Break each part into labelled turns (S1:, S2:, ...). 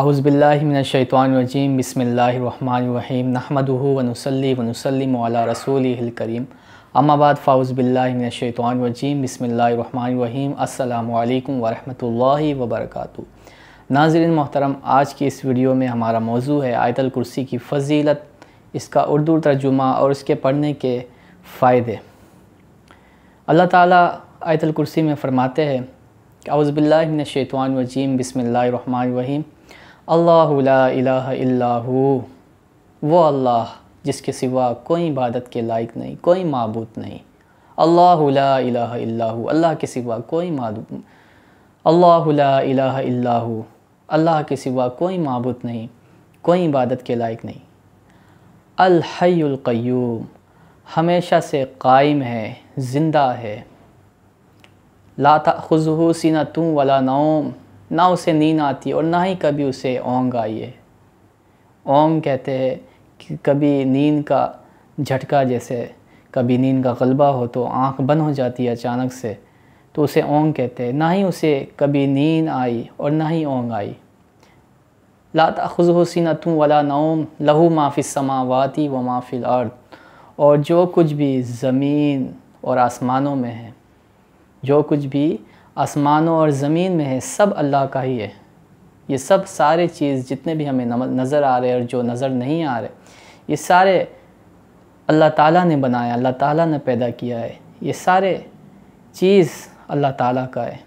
S1: आउज़बिल्लिमिनशैतवानरजीम बसमीम नहमदूनसली रसूल करीम अम्माबाद फ़ाउज़बिल्लिमिनशैतवानरजीम बसमीम अल्लाम वरहमल वबरक नाजरन मोहतरम आज की इस वीडियो में हमारा मौजू है आयतल कुर्सी की फ़जीलत इसका उर्दू तर्जुमा और इसके पढ़ने के फ़ायदे अल्लाह ताली आयतल कुर्सी में फ़रमाते हैं कि आउज़बिल्लिमिनशैतवानरजीम बसमीम अल्लाहू वो अल्लाह जिसके सिवा कोई इबादत के लायक नहीं कोई मबूत नहीं अल्लाह अल्लाह अल्लाह के सिवा कोई अल्लाह अल्लाह अल्लाह के सिवा कोई मबूत नहीं कोई इबादत के लायक नहीं अलहैक्यूम हमेशा से कायम है ज़िंदा है लाता खुजहू सीना वला नौम ना उसे नींद आती और ना ही कभी उसे ओंग आई है ओंग कहते हैं कि कभी नींद का झटका जैसे कभी नींद का गलबा हो तो आंख बंद हो जाती है अचानक से तो उसे ओंग कहते हैं ना ही उसे कभी नींद आई और ना ही ओंग आई लाता खुज हुसिन तुम वला नौम लहू माफिल समावाती व माफिल अर्थ और जो कुछ भी ज़मीन और आसमानों में है जो कुछ भी आसमानों और ज़मीन में है सब अल्लाह का ही है ये सब सारे चीज़ जितने भी हमें नज़र आ रहे और जो नज़र नहीं आ रहे ये सारे अल्लाह ताला ने बनाया अल्लाह ताला ने पैदा किया है ये सारे चीज़ अल्लाह ताला का है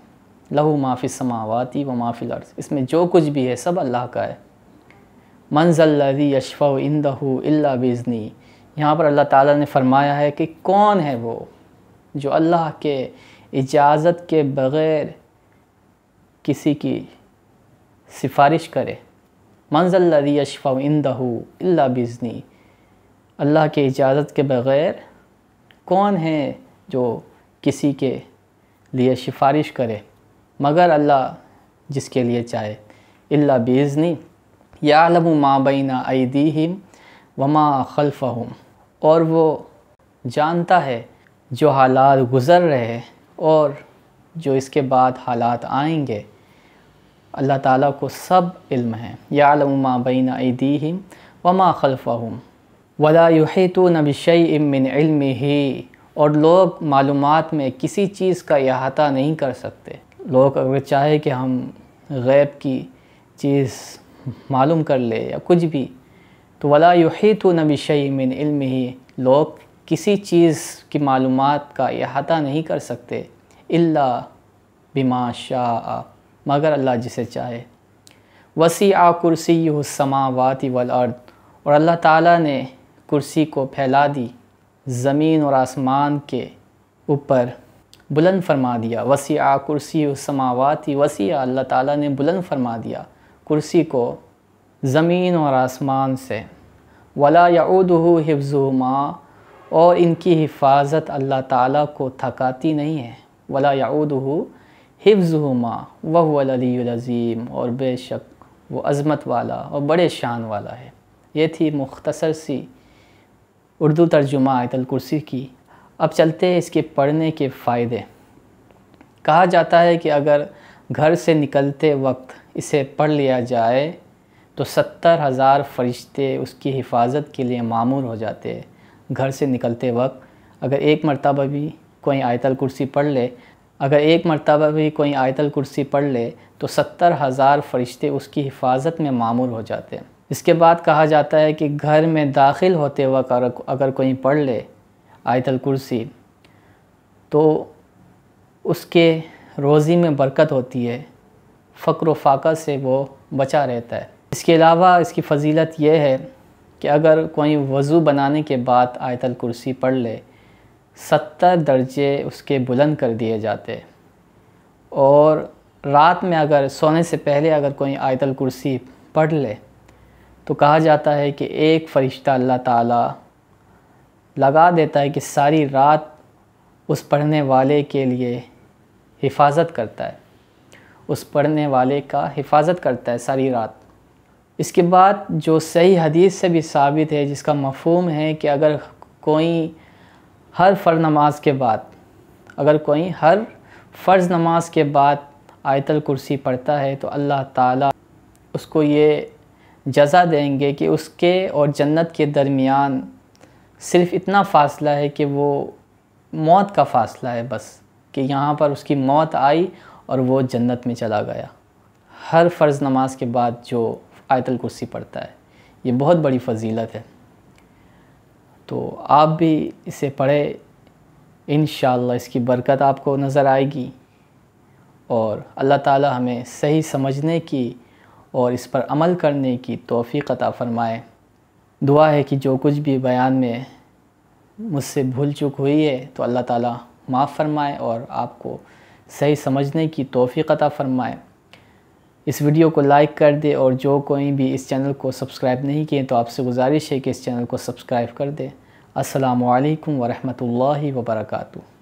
S1: लहू माफ़ी समावाती व माफ़िल अर्ज़ इसमें जो कुछ भी है सब अल्लाह का है मंजल्लि यशफ़ इंदहू अल्ला बिजनी यहाँ पर अल्लाह ताला ने फरमाया है कि कौन है वो जो अल्लाह के इजाज़त के बग़ैर किसी की सिफारिश करे मंजल्लि अशफ़ा इंदहू बिजनी अल्लाह के इजाज़त के बग़ैर कौन है जो किसी के लिए सिफारिश करे मगर अल्लाह जिसके लिए चाहे अल्ला बिजनी यालम माबैना ऐदीहिम वमा खलफ़हम और वो जानता है जो हालात गुज़र रहे हैं और जो इसके बाद हालात आएंगे अल्लाह ताला को सब इल्म है यालम बीन ऐदीम व मा हम वला तो नबिशई मिन इल्म ही और लोग मालूम में किसी चीज़ का अहाता नहीं कर सकते लोग अगर चाहे कि हम गैब की चीज़ मालूम कर ले या कुछ भी तो वला तो नबिशई मिन इल्म ही लोग किसी चीज़ की मालूम का अहाता नहीं कर सकते इल्ला बिमा शाह मगर अल्लाह जिसे चाहे वसी आ कुर्सी समावाती वल अर्द और अल्लाह ताला ने कुर्सी को फैला दी ज़मीन और आसमान के ऊपर बुलंद फरमा दिया वसी आ कुर्सी समावाती वसी अल्लाह ताला ने बुलंद फरमा दिया कुर्सी को ज़मीन और आसमान से वला याउदहू हिफ्ज़ुमा और इनकी हिफाजत अल्लाह ताला को थकाती नहीं है वला याद हो हिफ्ज़ हुमा वहलीज़ीम और बेशक वो अज़मत वाला और बड़े शान वाला है ये थी मुख्तसर सी उर्दू तर्जुमा आयतल कुर्सी की अब चलते हैं इसके पढ़ने के फ़ायदे कहा जाता है कि अगर घर से निकलते वक्त इसे पढ़ लिया जाए तो सत्तर हज़ार फरिश्ते उसकी हिफाजत के लिए मामूर हो जाते हैं घर से निकलते वक्त अगर एक मरतबा भी कोई आयतल कुर्सी पढ़ ले अगर एक मरतबा भी कोई आयतल कुर्सी पढ़ ले तो सत्तर हज़ार फरिश्ते उसकी हिफाजत में मामूर हो जाते हैं इसके बाद कहा जाता है कि घर में दाखिल होते वक्त अगर कोई पढ़ ले आयतल कुर्सी तो उसके रोज़ी में बरकत होती है फ़क्र फाका से वो बचा रहता है इसके अलावा इसकी फजीलत यह है कि अगर कोई वज़ू बनाने के बाद आयतल कुर्सी पढ़ ले सत्तर दर्जे उसके बुलंद कर दिए जाते और रात में अगर सोने से पहले अगर कोई आयतल कुर्सी पढ़ ले तो कहा जाता है कि एक फ़रिश्ता अल्लाह ताला लगा देता है कि सारी रात उस पढ़ने वाले के लिए हिफाजत करता है उस पढ़ने वाले का हिफाजत करता है सारी रात इसके बाद जो सही हदीस से भी साबित है जिसका मफहम है कि अगर कोई हर फ़र्ज नमाज के बाद अगर कोई हर फ़र्ज़ नमाज के बाद आयतल कुर्सी पढ़ता है तो अल्लाह ताला उसको ये जजा देंगे कि उसके और जन्नत के दरमियान सिर्फ इतना फ़ासला है कि वो मौत का फ़ासला है बस कि यहाँ पर उसकी मौत आई और वो जन्नत में चला गया हर फ़र्ज़ नमाज के बाद जो आयतल कुर्सी पढ़ता है ये बहुत बड़ी फजीलत है तो आप भी इसे पढ़े इन इसकी बरकत आपको नज़र आएगी और अल्लाह ताला हमें सही समझने की और इस पर अमल करने की तोफ़ी अता फ़रमाए दुआ है कि जो कुछ भी बयान में मुझसे भूल चुक हुई है तो अल्लाह ताला माफ़ फरमाए और आपको सही समझने की तोफ़ी अता फ़रमाए इस वीडियो को लाइक कर दे और जो कोई भी इस चैनल को सब्सक्राइब नहीं किए तो आपसे गुजारिश है कि इस चैनल को सब्सक्राइब कर दे असलकम वरहमल वर्का